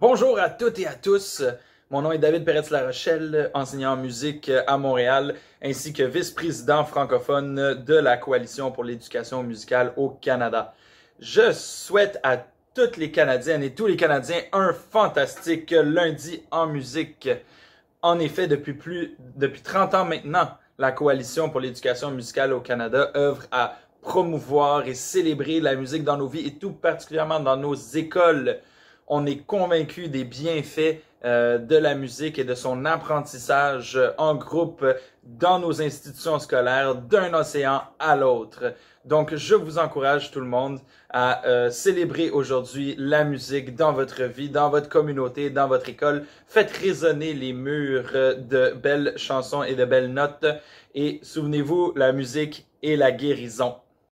Bonjour à toutes et à tous. Mon nom est David Perez La Rochelle, enseignant en musique à Montréal, ainsi que vice-président francophone de la Coalition pour l'éducation musicale au Canada. Je souhaite à toutes les Canadiennes et tous les Canadiens un fantastique lundi en musique. En effet, depuis plus depuis 30 ans maintenant, la Coalition pour l'éducation musicale au Canada œuvre à promouvoir et célébrer la musique dans nos vies et tout particulièrement dans nos écoles on est convaincu des bienfaits euh, de la musique et de son apprentissage euh, en groupe dans nos institutions scolaires d'un océan à l'autre. Donc, je vous encourage tout le monde à euh, célébrer aujourd'hui la musique dans votre vie, dans votre communauté, dans votre école. Faites résonner les murs de belles chansons et de belles notes. Et souvenez-vous, la musique est la guérison.